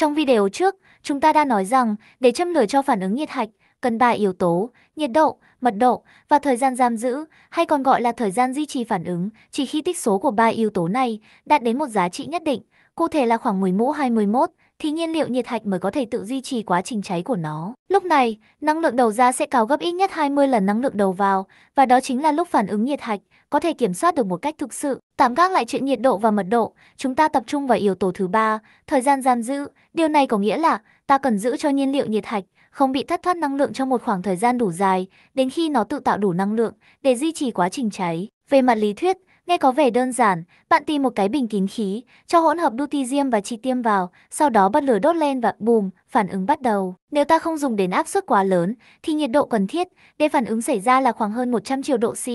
Trong video trước, chúng ta đã nói rằng để châm lửa cho phản ứng nhiệt hạch, cần 3 yếu tố, nhiệt độ, mật độ và thời gian giam giữ, hay còn gọi là thời gian duy trì phản ứng, chỉ khi tích số của 3 yếu tố này đạt đến một giá trị nhất định, cụ thể là khoảng 10 mũ 21, thì nhiên liệu nhiệt hạch mới có thể tự duy trì quá trình cháy của nó. Lúc này, năng lượng đầu ra sẽ cao gấp ít nhất 20 lần năng lượng đầu vào, và đó chính là lúc phản ứng nhiệt hạch có thể kiểm soát được một cách thực sự. Tạm gác lại chuyện nhiệt độ và mật độ, chúng ta tập trung vào yếu tố thứ ba, thời gian giam giữ. Điều này có nghĩa là ta cần giữ cho nhiên liệu nhiệt hạch không bị thất thoát năng lượng trong một khoảng thời gian đủ dài, đến khi nó tự tạo đủ năng lượng để duy trì quá trình cháy. Về mặt lý thuyết, Nghe có vẻ đơn giản, bạn tìm một cái bình kín khí, cho hỗn hợp lutetium và tritium vào, sau đó bật lửa đốt lên và bùm, phản ứng bắt đầu. Nếu ta không dùng đến áp suất quá lớn, thì nhiệt độ cần thiết để phản ứng xảy ra là khoảng hơn 100 triệu độ C.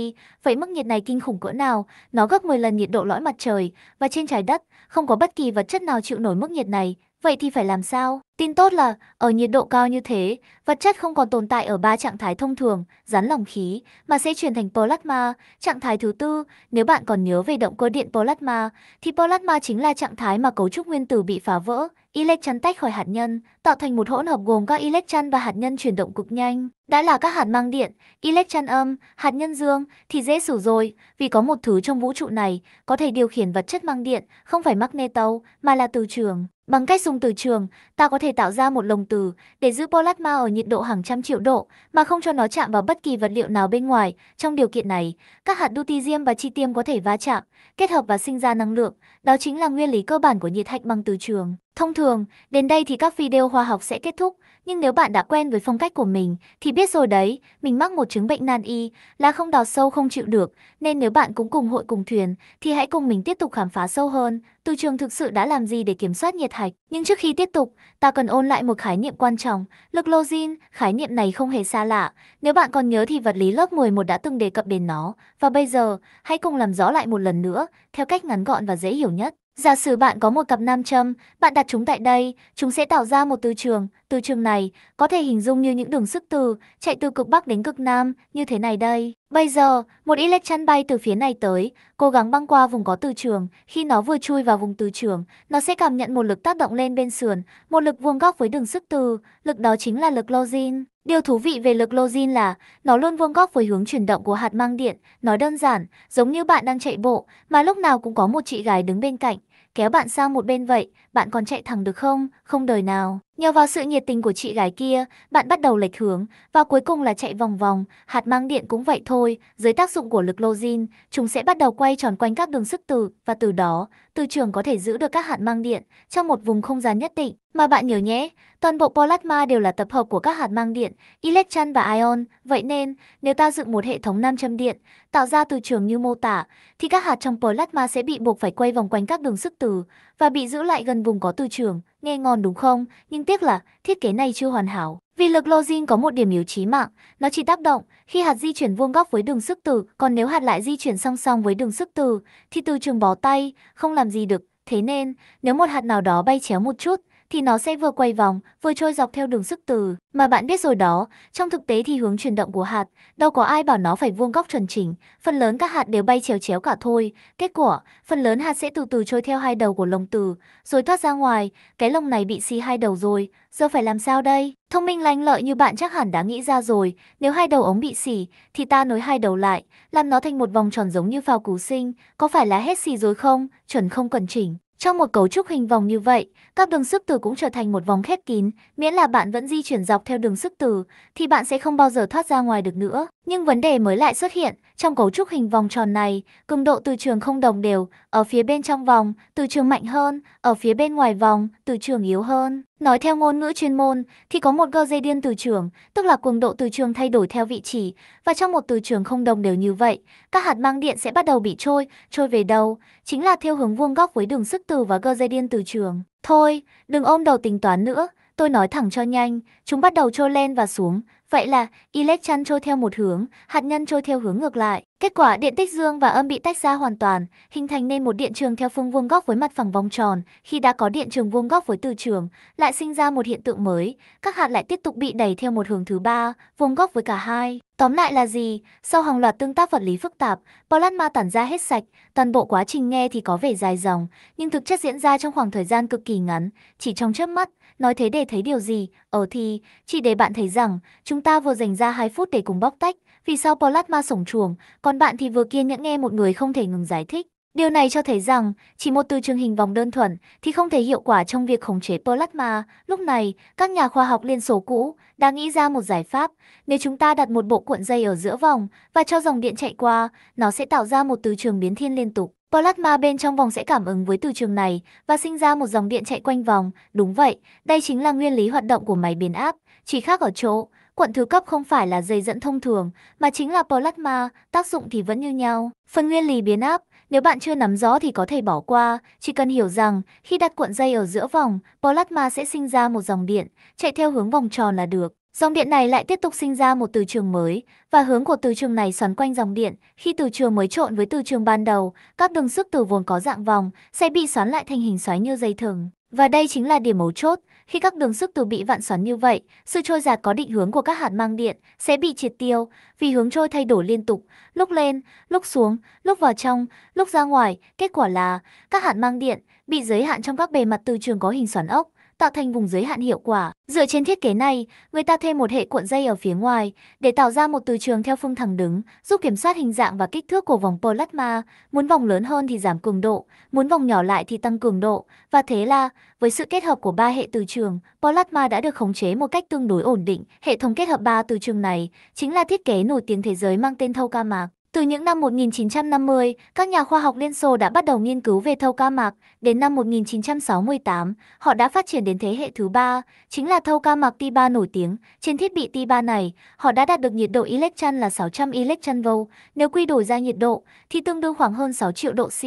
Vậy mức nhiệt này kinh khủng cỡ nào? Nó gấp 10 lần nhiệt độ lõi mặt trời, và trên trái đất, không có bất kỳ vật chất nào chịu nổi mức nhiệt này. Vậy thì phải làm sao? Tin tốt là, ở nhiệt độ cao như thế, vật chất không còn tồn tại ở ba trạng thái thông thường, rắn lỏng khí, mà sẽ chuyển thành plasma, trạng thái thứ tư. Nếu bạn còn nhớ về động cơ điện plasma, thì plasma chính là trạng thái mà cấu trúc nguyên tử bị phá vỡ, electron tách khỏi hạt nhân, tạo thành một hỗn hợp gồm các electron và hạt nhân chuyển động cực nhanh. Đã là các hạt mang điện, electron âm, hạt nhân dương thì dễ xử rồi, vì có một thứ trong vũ trụ này có thể điều khiển vật chất mang điện, không phải magneto mà là từ trường. Bằng cách dùng từ trường, ta có thể thể tạo ra một lồng từ để giữ plasma ở nhiệt độ hàng trăm triệu độ mà không cho nó chạm vào bất kỳ vật liệu nào bên ngoài. Trong điều kiện này, các hạt dutetium và tritium có thể va chạm, kết hợp và sinh ra năng lượng. Đó chính là nguyên lý cơ bản của nhiệt hạch bằng từ trường. Thông thường, đến đây thì các video khoa học sẽ kết thúc, nhưng nếu bạn đã quen với phong cách của mình thì biết rồi đấy, mình mắc một chứng bệnh nan y là không đào sâu không chịu được, nên nếu bạn cũng cùng hội cùng thuyền thì hãy cùng mình tiếp tục khám phá sâu hơn, từ trường thực sự đã làm gì để kiểm soát nhiệt hạch. Nhưng trước khi tiếp tục, ta cần ôn lại một khái niệm quan trọng, lực login, khái niệm này không hề xa lạ, nếu bạn còn nhớ thì vật lý lớp 11 đã từng đề cập đến nó, và bây giờ, hãy cùng làm rõ lại một lần nữa, theo cách ngắn gọn và dễ hiểu nhất. Giả sử bạn có một cặp nam châm, bạn đặt chúng tại đây, chúng sẽ tạo ra một từ trường. Từ trường này có thể hình dung như những đường sức từ chạy từ cực Bắc đến cực Nam như thế này đây. Bây giờ, một electron bay từ phía này tới, cố gắng băng qua vùng có từ trường. Khi nó vừa chui vào vùng từ trường, nó sẽ cảm nhận một lực tác động lên bên sườn, một lực vuông góc với đường sức từ. Lực đó chính là lực Lorentz. Điều thú vị về lực login là nó luôn vuông góc với hướng chuyển động của hạt mang điện. Nói đơn giản, giống như bạn đang chạy bộ mà lúc nào cũng có một chị gái đứng bên cạnh, kéo bạn sang một bên vậy, bạn còn chạy thẳng được không? Không đời nào. Nhờ vào sự nhiệt tình của chị gái kia, bạn bắt đầu lệch hướng và cuối cùng là chạy vòng vòng, hạt mang điện cũng vậy thôi, dưới tác dụng của lực login, chúng sẽ bắt đầu quay tròn quanh các đường sức từ và từ đó, từ trường có thể giữ được các hạt mang điện trong một vùng không gian nhất định. Mà bạn nhớ nhé, toàn bộ plasma đều là tập hợp của các hạt mang điện, electron và ion, vậy nên nếu ta dựng một hệ thống nam châm điện tạo ra từ trường như mô tả thì các hạt trong plasma sẽ bị buộc phải quay vòng quanh các đường sức từ và bị giữ lại gần vùng có từ trường, nghe ngon đúng không? Nhưng tiếc là thiết kế này chưa hoàn hảo. Vì lực login có một điểm yếu chí mạng, nó chỉ tác động khi hạt di chuyển vuông góc với đường sức từ, còn nếu hạt lại di chuyển song song với đường sức từ thì từ trường bó tay, không làm gì được. Thế nên, nếu một hạt nào đó bay chéo một chút thì nó sẽ vừa quay vòng, vừa trôi dọc theo đường sức từ. Mà bạn biết rồi đó, trong thực tế thì hướng chuyển động của hạt, đâu có ai bảo nó phải vuông góc chuẩn chỉnh, phần lớn các hạt đều bay chéo chéo cả thôi. Kết quả, phần lớn hạt sẽ từ từ trôi theo hai đầu của lồng từ, rồi thoát ra ngoài, cái lồng này bị xì hai đầu rồi, giờ phải làm sao đây? Thông minh lanh lợi như bạn chắc hẳn đã nghĩ ra rồi, nếu hai đầu ống bị xỉ thì ta nối hai đầu lại, làm nó thành một vòng tròn giống như phao cứu sinh, có phải là hết xì rồi không? Chuẩn không cần chỉnh. Trong một cấu trúc hình vòng như vậy, các đường sức từ cũng trở thành một vòng khép kín, miễn là bạn vẫn di chuyển dọc theo đường sức từ thì bạn sẽ không bao giờ thoát ra ngoài được nữa. Nhưng vấn đề mới lại xuất hiện, trong cấu trúc hình vòng tròn này, cường độ từ trường không đồng đều, ở phía bên trong vòng, từ trường mạnh hơn, ở phía bên ngoài vòng, từ trường yếu hơn. Nói theo ngôn ngữ chuyên môn, thì có một gơ dây điên từ trường, tức là cường độ từ trường thay đổi theo vị trí, và trong một từ trường không đồng đều như vậy, các hạt mang điện sẽ bắt đầu bị trôi, trôi về đâu, chính là theo hướng vuông góc với đường sức từ và gơ dây điên từ trường. Thôi, đừng ôm đầu tính toán nữa, tôi nói thẳng cho nhanh, chúng bắt đầu trôi lên và xuống, Vậy là electron trôi theo một hướng, hạt nhân trôi theo hướng ngược lại. Kết quả điện tích dương và âm bị tách ra hoàn toàn, hình thành nên một điện trường theo phương vuông góc với mặt phẳng vòng tròn. Khi đã có điện trường vuông góc với từ trường, lại sinh ra một hiện tượng mới, các hạt lại tiếp tục bị đẩy theo một hướng thứ ba, vuông góc với cả hai. Tóm lại là gì? Sau hàng loạt tương tác vật lý phức tạp, plasma tản ra hết sạch, toàn bộ quá trình nghe thì có vẻ dài dòng, nhưng thực chất diễn ra trong khoảng thời gian cực kỳ ngắn, chỉ trong chớp mắt, nói thế để thấy điều gì, ở ờ thì, chỉ để bạn thấy rằng, chúng ta vừa dành ra 2 phút để cùng bóc tách, vì sao Plasma sổng chuồng, còn bạn thì vừa kiên nhẫn nghe một người không thể ngừng giải thích. Điều này cho thấy rằng, chỉ một từ trường hình vòng đơn thuần thì không thể hiệu quả trong việc khống chế plasma. Lúc này, các nhà khoa học liên số cũ đã nghĩ ra một giải pháp. Nếu chúng ta đặt một bộ cuộn dây ở giữa vòng và cho dòng điện chạy qua, nó sẽ tạo ra một từ trường biến thiên liên tục. Plasma bên trong vòng sẽ cảm ứng với từ trường này và sinh ra một dòng điện chạy quanh vòng. Đúng vậy, đây chính là nguyên lý hoạt động của máy biến áp, chỉ khác ở chỗ, quận thứ cấp không phải là dây dẫn thông thường, mà chính là plasma, tác dụng thì vẫn như nhau. Phần nguyên lý biến áp, nếu bạn chưa nắm rõ thì có thể bỏ qua, chỉ cần hiểu rằng khi đặt cuộn dây ở giữa vòng, plasma sẽ sinh ra một dòng điện, chạy theo hướng vòng tròn là được. Dòng điện này lại tiếp tục sinh ra một từ trường mới, và hướng của từ trường này xoắn quanh dòng điện. Khi từ trường mới trộn với từ trường ban đầu, các đường sức từ vốn có dạng vòng sẽ bị xoắn lại thành hình xoáy như dây thừng. Và đây chính là điểm mấu chốt. Khi các đường sức từ bị vặn xoắn như vậy, sự trôi giạt có định hướng của các hạt mang điện sẽ bị triệt tiêu vì hướng trôi thay đổi liên tục, lúc lên, lúc xuống, lúc vào trong, lúc ra ngoài. Kết quả là các hạt mang điện bị giới hạn trong các bề mặt từ trường có hình xoắn ốc tạo thành vùng giới hạn hiệu quả. Dựa trên thiết kế này, người ta thêm một hệ cuộn dây ở phía ngoài để tạo ra một từ trường theo phương thẳng đứng, giúp kiểm soát hình dạng và kích thước của vòng plasma. Muốn vòng lớn hơn thì giảm cường độ, muốn vòng nhỏ lại thì tăng cường độ. Và thế là, với sự kết hợp của ba hệ từ trường, plasma đã được khống chế một cách tương đối ổn định. Hệ thống kết hợp ba từ trường này chính là thiết kế nổi tiếng thế giới mang tên thâu ca mạc. Từ những năm 1950, các nhà khoa học Liên Xô đã bắt đầu nghiên cứu về thâu ca mạc, Đến năm 1968, họ đã phát triển đến thế hệ thứ ba, chính là thâu ca mạc ti 3 nổi tiếng. Trên thiết bị ti 3 này, họ đã đạt được nhiệt độ electron là 600 electron volt. Nếu quy đổi ra nhiệt độ, thì tương đương khoảng hơn 6 triệu độ C.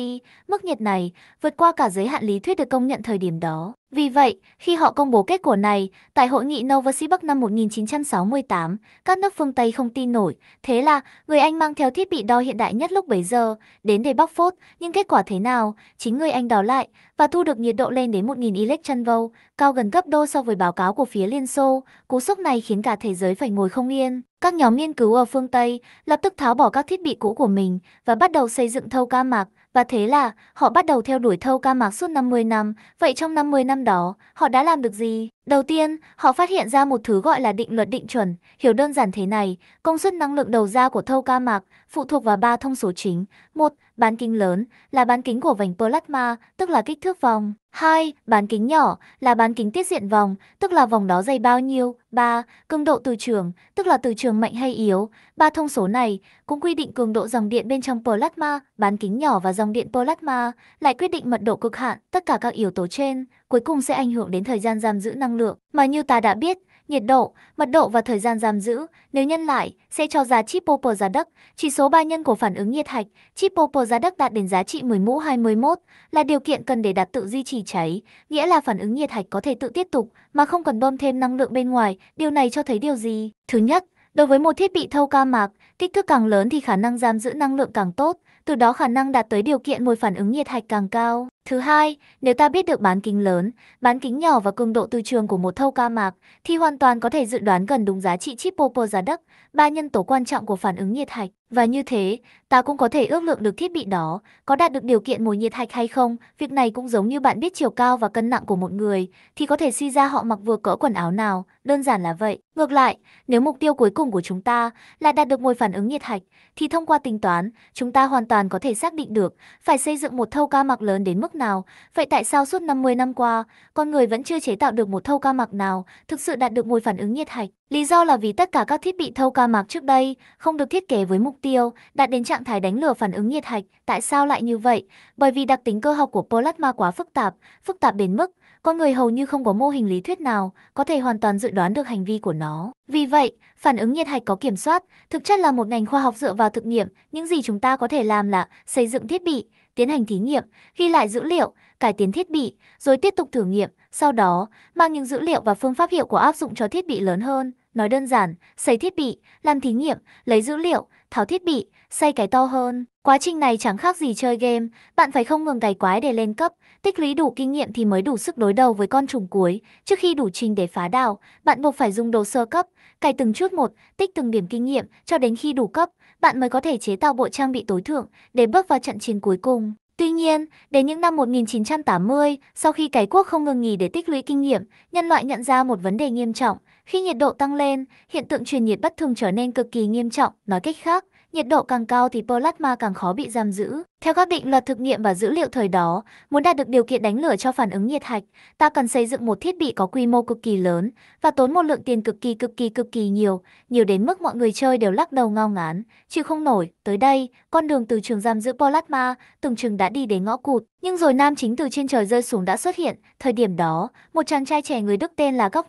Mức nhiệt này vượt qua cả giới hạn lý thuyết được công nhận thời điểm đó. Vì vậy, khi họ công bố kết quả này, tại hội nghị Novosibirsk năm 1968, các nước phương Tây không tin nổi. Thế là, người Anh mang theo thiết bị đo hiện đại nhất lúc bấy giờ, đến để bóc phốt, nhưng kết quả thế nào, chính người Anh đó lại và thu được nhiệt độ lên đến 1.000 electron volt, cao gần gấp đôi so với báo cáo của phía Liên Xô. Cú sốc này khiến cả thế giới phải ngồi không yên. Các nhóm nghiên cứu ở phương Tây lập tức tháo bỏ các thiết bị cũ của mình và bắt đầu xây dựng thâu ca mạc. Và thế là họ bắt đầu theo đuổi thâu ca mạc suốt 50 năm. Vậy trong 50 năm đó, họ đã làm được gì? Đầu tiên, họ phát hiện ra một thứ gọi là định luật định chuẩn, hiểu đơn giản thế này, công suất năng lượng đầu ra của thâu ca mạc phụ thuộc vào ba thông số chính. một, Bán kính lớn là bán kính của vành plasma, tức là kích thước vòng. 2. Bán kính nhỏ là bán kính tiết diện vòng, tức là vòng đó dày bao nhiêu. 3. Cường độ từ trường, tức là từ trường mạnh hay yếu. Ba thông số này cũng quy định cường độ dòng điện bên trong plasma, bán kính nhỏ và dòng điện plasma, lại quyết định mật độ cực hạn. Tất cả các yếu tố trên cuối cùng sẽ ảnh hưởng đến thời gian giam giữ năng lượng. Mà như ta đã biết, nhiệt độ, mật độ và thời gian giam giữ, nếu nhân lại, sẽ cho giá chip Popper giá đất. Chỉ số ba nhân của phản ứng nhiệt hạch, chip Popper giá đất đạt đến giá trị 10 mũ 21 là điều kiện cần để đạt tự duy trì cháy, nghĩa là phản ứng nhiệt hạch có thể tự tiếp tục mà không cần bơm thêm năng lượng bên ngoài. Điều này cho thấy điều gì? Thứ nhất, đối với một thiết bị thâu ca mạc, kích thước càng lớn thì khả năng giam giữ năng lượng càng tốt, từ đó khả năng đạt tới điều kiện một phản ứng nhiệt hạch càng cao. Thứ hai, nếu ta biết được bán kính lớn, bán kính nhỏ và cường độ từ trường của một thâu ca mạc, thì hoàn toàn có thể dự đoán gần đúng giá trị chip Popo giá đất, ba nhân tố quan trọng của phản ứng nhiệt hạch. Và như thế, ta cũng có thể ước lượng được thiết bị đó, có đạt được điều kiện mồi nhiệt hạch hay không. Việc này cũng giống như bạn biết chiều cao và cân nặng của một người, thì có thể suy ra họ mặc vừa cỡ quần áo nào, đơn giản là vậy. Ngược lại, nếu mục tiêu cuối cùng của chúng ta là đạt được mồi phản ứng nhiệt hạch, thì thông qua tính toán, chúng ta hoàn toàn có thể xác định được phải xây dựng một thâu ca mặc lớn đến mức nào. Vậy tại sao suốt 50 năm qua, con người vẫn chưa chế tạo được một thâu ca mặc nào thực sự đạt được mồi phản ứng nhiệt hạch? Lý do là vì tất cả các thiết bị thâu ca mạc trước đây không được thiết kế với mục tiêu đạt đến trạng thái đánh lửa phản ứng nhiệt hạch. Tại sao lại như vậy? Bởi vì đặc tính cơ học của plasma quá phức tạp, phức tạp đến mức con người hầu như không có mô hình lý thuyết nào có thể hoàn toàn dự đoán được hành vi của nó. Vì vậy, phản ứng nhiệt hạch có kiểm soát thực chất là một ngành khoa học dựa vào thực nghiệm. Những gì chúng ta có thể làm là xây dựng thiết bị, tiến hành thí nghiệm, ghi lại dữ liệu, cải tiến thiết bị, rồi tiếp tục thử nghiệm sau đó, mang những dữ liệu và phương pháp hiệu của áp dụng cho thiết bị lớn hơn, nói đơn giản, xây thiết bị, làm thí nghiệm, lấy dữ liệu, tháo thiết bị, xây cái to hơn. Quá trình này chẳng khác gì chơi game, bạn phải không ngừng cày quái để lên cấp, tích lũy đủ kinh nghiệm thì mới đủ sức đối đầu với con trùng cuối. Trước khi đủ trình để phá đảo, bạn buộc phải dùng đồ sơ cấp, cày từng chút một, tích từng điểm kinh nghiệm cho đến khi đủ cấp, bạn mới có thể chế tạo bộ trang bị tối thượng để bước vào trận chiến cuối cùng. Tuy nhiên, đến những năm 1980, sau khi cái quốc không ngừng nghỉ để tích lũy kinh nghiệm, nhân loại nhận ra một vấn đề nghiêm trọng. Khi nhiệt độ tăng lên, hiện tượng truyền nhiệt bất thường trở nên cực kỳ nghiêm trọng. Nói cách khác, nhiệt độ càng cao thì plasma càng khó bị giam giữ. Theo các định luật thực nghiệm và dữ liệu thời đó, muốn đạt được điều kiện đánh lửa cho phản ứng nhiệt hạch, ta cần xây dựng một thiết bị có quy mô cực kỳ lớn và tốn một lượng tiền cực kỳ cực kỳ cực kỳ nhiều, nhiều đến mức mọi người chơi đều lắc đầu ngao ngán, chịu không nổi. Tới đây, con đường từ trường giam giữ plasma từng chừng đã đi đến ngõ cụt, nhưng rồi nam chính từ trên trời rơi xuống đã xuất hiện. Thời điểm đó, một chàng trai trẻ người Đức tên là Góc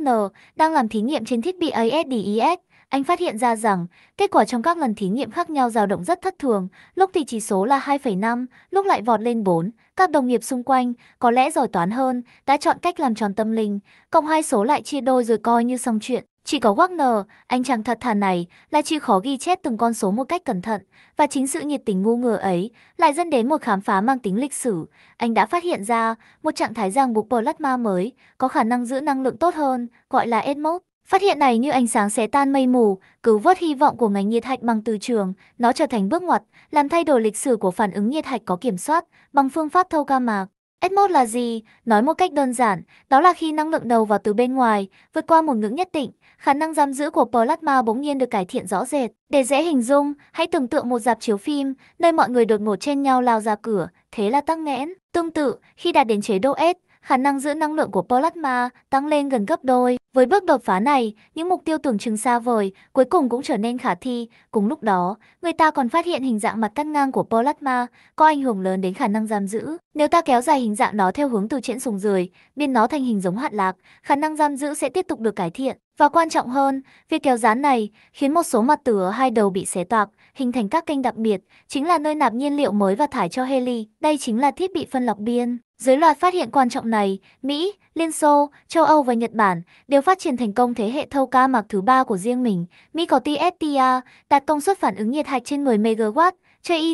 đang làm thí nghiệm trên thiết bị ASDIS anh phát hiện ra rằng kết quả trong các lần thí nghiệm khác nhau dao động rất thất thường, lúc thì chỉ số là 2,5, lúc lại vọt lên 4. Các đồng nghiệp xung quanh, có lẽ giỏi toán hơn, đã chọn cách làm tròn tâm linh, cộng hai số lại chia đôi rồi coi như xong chuyện. Chỉ có Wagner, anh chàng thật thà này, lại chịu khó ghi chép từng con số một cách cẩn thận, và chính sự nhiệt tình ngu ngờ ấy lại dẫn đến một khám phá mang tính lịch sử. Anh đã phát hiện ra một trạng thái ràng buộc plasma mới, có khả năng giữ năng lượng tốt hơn, gọi là Edmode. Phát hiện này như ánh sáng xé tan mây mù, cứu vớt hy vọng của ngành nhiệt hạch bằng từ trường, nó trở thành bước ngoặt, làm thay đổi lịch sử của phản ứng nhiệt hạch có kiểm soát bằng phương pháp thâu ca mạc. s là gì? Nói một cách đơn giản, đó là khi năng lượng đầu vào từ bên ngoài, vượt qua một ngưỡng nhất định, khả năng giam giữ của plasma bỗng nhiên được cải thiện rõ rệt. Để dễ hình dung, hãy tưởng tượng một dạp chiếu phim, nơi mọi người đột ngột trên nhau lao ra cửa, thế là tắc nghẽn. Tương tự, khi đạt đến chế độ S, khả năng giữ năng lượng của plasma tăng lên gần gấp đôi. Với bước đột phá này, những mục tiêu tưởng chừng xa vời cuối cùng cũng trở nên khả thi. Cùng lúc đó, người ta còn phát hiện hình dạng mặt cắt ngang của plasma có ảnh hưởng lớn đến khả năng giam giữ. Nếu ta kéo dài hình dạng nó theo hướng từ trên xuống dưới, biến nó thành hình giống hạt lạc, khả năng giam giữ sẽ tiếp tục được cải thiện. Và quan trọng hơn, việc kéo dán này khiến một số mặt từ ở hai đầu bị xé toạc, hình thành các kênh đặc biệt, chính là nơi nạp nhiên liệu mới và thải cho heli. Đây chính là thiết bị phân lọc biên. Dưới loạt phát hiện quan trọng này, Mỹ, Liên Xô, châu Âu và Nhật Bản đều phát triển thành công thế hệ thâu ca mạc thứ ba của riêng mình. Mỹ có TSTA, đạt công suất phản ứng nhiệt hạch trên 10 MW,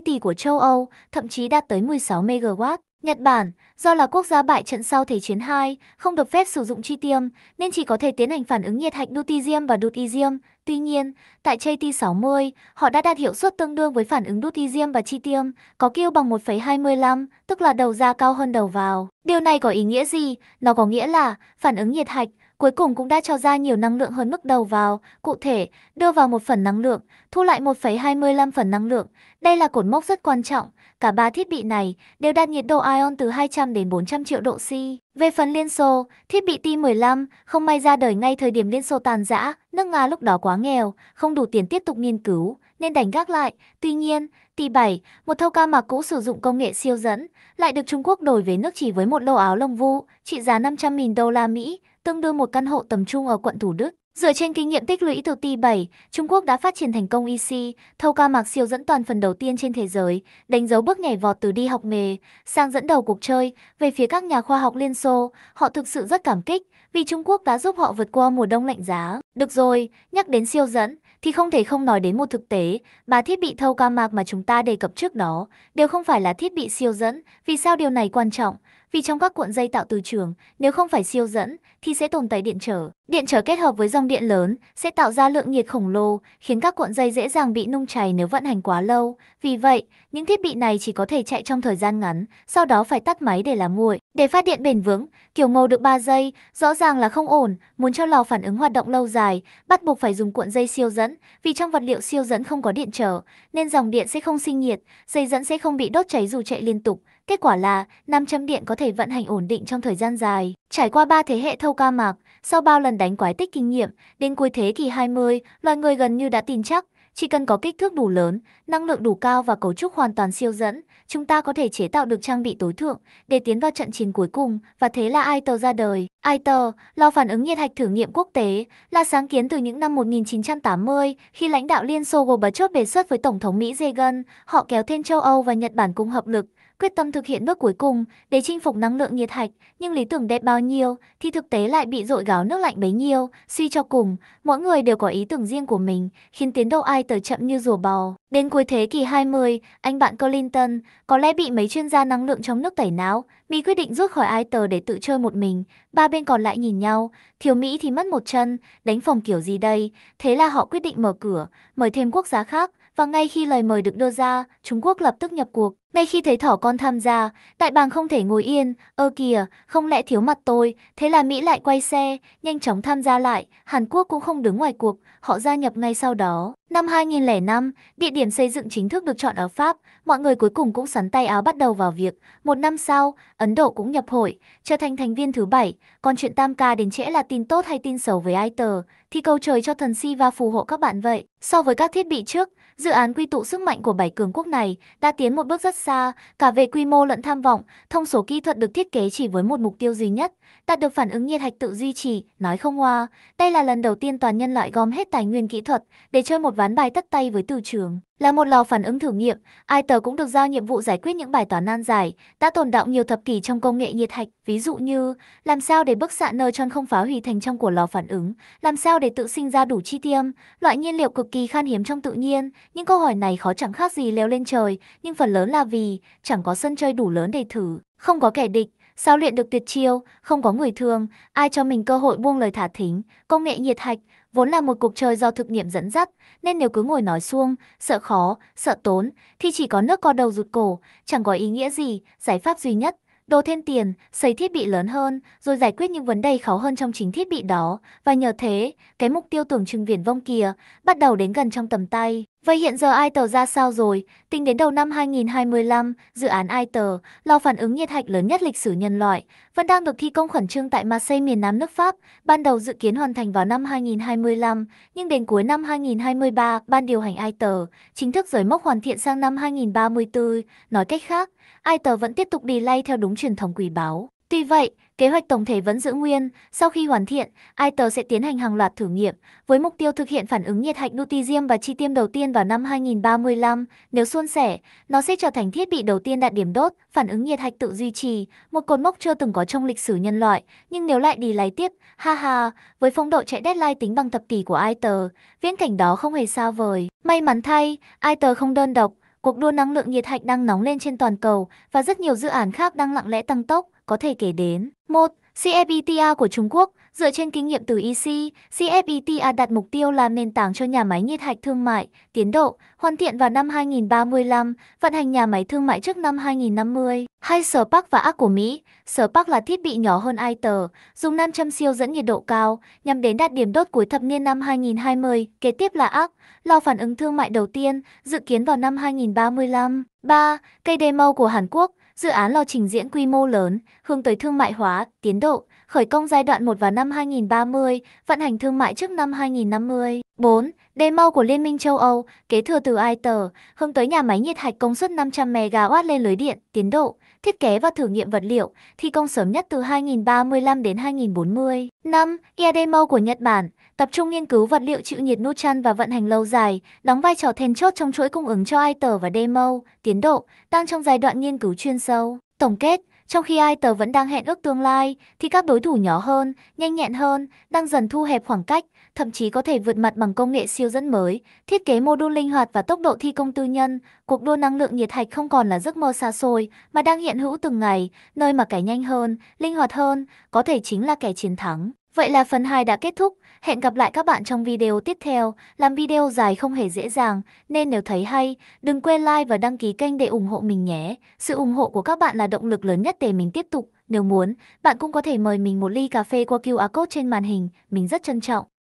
tỷ của châu Âu, thậm chí đạt tới 16 MW. Nhật Bản, do là quốc gia bại trận sau Thế chiến 2, không được phép sử dụng chi tiêm, nên chỉ có thể tiến hành phản ứng nhiệt hạch dutetium và dutesium, Tuy nhiên, tại JT60, họ đã đạt hiệu suất tương đương với phản ứng đút Tizium và chi tiêm, có kêu bằng 1,25, tức là đầu ra cao hơn đầu vào. Điều này có ý nghĩa gì? Nó có nghĩa là phản ứng nhiệt hạch cuối cùng cũng đã cho ra nhiều năng lượng hơn mức đầu vào, cụ thể, đưa vào một phần năng lượng, thu lại 1,25 phần năng lượng. Đây là cột mốc rất quan trọng cả ba thiết bị này đều đạt nhiệt độ ion từ 200 đến 400 triệu độ C. Về phần Liên Xô, thiết bị T-15 không may ra đời ngay thời điểm Liên Xô tàn rã, nước Nga lúc đó quá nghèo, không đủ tiền tiếp tục nghiên cứu, nên đành gác lại. Tuy nhiên, T-7, một thâu ca mà cũ sử dụng công nghệ siêu dẫn, lại được Trung Quốc đổi về nước chỉ với một lô áo lông vu, trị giá 500.000 đô la Mỹ, tương đương một căn hộ tầm trung ở quận Thủ Đức. Dựa trên kinh nghiệm tích lũy từ T7, Trung Quốc đã phát triển thành công EC, thâu ca mạc siêu dẫn toàn phần đầu tiên trên thế giới, đánh dấu bước nhảy vọt từ đi học nghề sang dẫn đầu cuộc chơi. Về phía các nhà khoa học Liên Xô, họ thực sự rất cảm kích vì Trung Quốc đã giúp họ vượt qua mùa đông lạnh giá. Được rồi, nhắc đến siêu dẫn thì không thể không nói đến một thực tế, ba thiết bị thâu ca mạc mà chúng ta đề cập trước đó đều không phải là thiết bị siêu dẫn. Vì sao điều này quan trọng? vì trong các cuộn dây tạo từ trường, nếu không phải siêu dẫn, thì sẽ tồn tại điện trở. Điện trở kết hợp với dòng điện lớn sẽ tạo ra lượng nhiệt khổng lồ, khiến các cuộn dây dễ dàng bị nung chảy nếu vận hành quá lâu. Vì vậy, những thiết bị này chỉ có thể chạy trong thời gian ngắn, sau đó phải tắt máy để làm nguội. Để phát điện bền vững, kiểu màu được 3 giây, rõ ràng là không ổn, muốn cho lò phản ứng hoạt động lâu dài, bắt buộc phải dùng cuộn dây siêu dẫn, vì trong vật liệu siêu dẫn không có điện trở, nên dòng điện sẽ không sinh nhiệt, dây dẫn sẽ không bị đốt cháy dù chạy liên tục. Kết quả là, nam châm điện có thể vận hành ổn định trong thời gian dài. Trải qua ba thế hệ thâu ca mạc, sau bao lần đánh quái tích kinh nghiệm, đến cuối thế kỷ 20, loài người gần như đã tin chắc, chỉ cần có kích thước đủ lớn, năng lượng đủ cao và cấu trúc hoàn toàn siêu dẫn, chúng ta có thể chế tạo được trang bị tối thượng để tiến vào trận chiến cuối cùng và thế là ITER ra đời. ITER, lò phản ứng nhiệt hạch thử nghiệm quốc tế, là sáng kiến từ những năm 1980 khi lãnh đạo Liên Xô chốt đề xuất với Tổng thống Mỹ Reagan, họ kéo thêm châu Âu và Nhật Bản cùng hợp lực quyết tâm thực hiện bước cuối cùng để chinh phục năng lượng nhiệt hạch, nhưng lý tưởng đẹp bao nhiêu thì thực tế lại bị dội gáo nước lạnh bấy nhiêu, suy cho cùng, mỗi người đều có ý tưởng riêng của mình, khiến tiến độ ai tờ chậm như rùa bò. Đến cuối thế kỷ 20, anh bạn Clinton có lẽ bị mấy chuyên gia năng lượng trong nước tẩy não, Mỹ quyết định rút khỏi ai tờ để tự chơi một mình, ba bên còn lại nhìn nhau, thiếu Mỹ thì mất một chân, đánh phòng kiểu gì đây, thế là họ quyết định mở cửa, mời thêm quốc gia khác, và ngay khi lời mời được đưa ra, Trung Quốc lập tức nhập cuộc. Ngay khi thấy thỏ con tham gia, đại bàng không thể ngồi yên, ơ kìa, không lẽ thiếu mặt tôi, thế là Mỹ lại quay xe, nhanh chóng tham gia lại, Hàn Quốc cũng không đứng ngoài cuộc, họ gia nhập ngay sau đó. Năm 2005, địa điểm xây dựng chính thức được chọn ở Pháp, mọi người cuối cùng cũng sắn tay áo bắt đầu vào việc. Một năm sau, Ấn Độ cũng nhập hội, trở thành thành viên thứ bảy, còn chuyện Tam Ca đến trễ là tin tốt hay tin xấu với ai tờ, thì cầu trời cho thần si va phù hộ các bạn vậy. So với các thiết bị trước, Dự án quy tụ sức mạnh của bảy cường quốc này đã tiến một bước rất xa, cả về quy mô lẫn tham vọng, thông số kỹ thuật được thiết kế chỉ với một mục tiêu duy nhất, đạt được phản ứng nhiệt hạch tự duy trì, nói không hoa. Đây là lần đầu tiên toàn nhân loại gom hết tài nguyên kỹ thuật để chơi một ván bài tất tay với từ trường. Là một lò phản ứng thử nghiệm, ITER cũng được giao nhiệm vụ giải quyết những bài toán nan giải, đã tồn đọng nhiều thập kỷ trong công nghệ nhiệt hạch, ví dụ như làm sao để bức xạ neutron không phá hủy thành trong của lò phản ứng, làm sao để tự sinh ra đủ chi tiêm, loại nhiên liệu cực kỳ khan hiếm trong tự nhiên. Những câu hỏi này khó chẳng khác gì leo lên trời, nhưng phần lớn là vì chẳng có sân chơi đủ lớn để thử, không có kẻ địch, sao luyện được tuyệt chiêu, không có người thương, ai cho mình cơ hội buông lời thả thính, công nghệ nhiệt hạch vốn là một cuộc chơi do thực nghiệm dẫn dắt, nên nếu cứ ngồi nói suông, sợ khó, sợ tốn, thì chỉ có nước co đầu rụt cổ, chẳng có ý nghĩa gì, giải pháp duy nhất. Đồ thêm tiền, xây thiết bị lớn hơn, rồi giải quyết những vấn đề khó hơn trong chính thiết bị đó, và nhờ thế, cái mục tiêu tưởng chừng viển vông kia bắt đầu đến gần trong tầm tay. Vậy hiện giờ ITER ra sao rồi? Tính đến đầu năm 2025, dự án ITER, lò phản ứng nhiệt hạch lớn nhất lịch sử nhân loại, vẫn đang được thi công khẩn trương tại Marseille miền Nam nước Pháp, ban đầu dự kiến hoàn thành vào năm 2025, nhưng đến cuối năm 2023, ban điều hành ITER chính thức rời mốc hoàn thiện sang năm 2034. Nói cách khác, ITER vẫn tiếp tục delay theo đúng truyền thống quỷ báu. Tuy vậy, Kế hoạch tổng thể vẫn giữ nguyên, sau khi hoàn thiện, ITER sẽ tiến hành hàng loạt thử nghiệm với mục tiêu thực hiện phản ứng nhiệt hạch lutetium và chi tiêm đầu tiên vào năm 2035. Nếu suôn sẻ, nó sẽ trở thành thiết bị đầu tiên đạt điểm đốt, phản ứng nhiệt hạch tự duy trì, một cột mốc chưa từng có trong lịch sử nhân loại. Nhưng nếu lại đi lái tiếp, ha ha, với phong độ chạy deadline tính bằng thập kỷ của ITER, viễn cảnh đó không hề xa vời. May mắn thay, ITER không đơn độc, cuộc đua năng lượng nhiệt hạch đang nóng lên trên toàn cầu và rất nhiều dự án khác đang lặng lẽ tăng tốc, có thể kể đến. 1. CFETA của Trung Quốc Dựa trên kinh nghiệm từ EC, CFETA đặt mục tiêu làm nền tảng cho nhà máy nhiệt hạch thương mại, tiến độ, hoàn thiện vào năm 2035, vận hành nhà máy thương mại trước năm 2050. Hai sở Park và ác của Mỹ, sở Park là thiết bị nhỏ hơn ITER, dùng nam châm siêu dẫn nhiệt độ cao, nhằm đến đạt điểm đốt cuối thập niên năm 2020, kế tiếp là ác, lò phản ứng thương mại đầu tiên, dự kiến vào năm 2035. 3. Cây demo của Hàn Quốc Dự án lo trình diễn quy mô lớn, hướng tới thương mại hóa, tiến độ, khởi công giai đoạn 1 vào năm 2030, vận hành thương mại trước năm 2050. 4. Demo của Liên minh châu Âu, kế thừa từ ITER, hướng tới nhà máy nhiệt hạch công suất 500 MW lên lưới điện, tiến độ, thiết kế và thử nghiệm vật liệu, thi công sớm nhất từ 2035 đến 2040. 5. IA demo của Nhật Bản, tập trung nghiên cứu vật liệu chịu nhiệt Nuchan và vận hành lâu dài, đóng vai trò then chốt trong chuỗi cung ứng cho ITER và demo, tiến độ, đang trong giai đoạn nghiên cứu chuyên sâu. Tổng kết, trong khi ITER vẫn đang hẹn ước tương lai, thì các đối thủ nhỏ hơn, nhanh nhẹn hơn, đang dần thu hẹp khoảng cách, thậm chí có thể vượt mặt bằng công nghệ siêu dẫn mới, thiết kế mô đun linh hoạt và tốc độ thi công tư nhân. Cuộc đua năng lượng nhiệt hạch không còn là giấc mơ xa xôi, mà đang hiện hữu từng ngày, nơi mà kẻ nhanh hơn, linh hoạt hơn, có thể chính là kẻ chiến thắng. Vậy là phần 2 đã kết thúc. Hẹn gặp lại các bạn trong video tiếp theo. Làm video dài không hề dễ dàng, nên nếu thấy hay, đừng quên like và đăng ký kênh để ủng hộ mình nhé. Sự ủng hộ của các bạn là động lực lớn nhất để mình tiếp tục. Nếu muốn, bạn cũng có thể mời mình một ly cà phê qua QR code trên màn hình, mình rất trân trọng.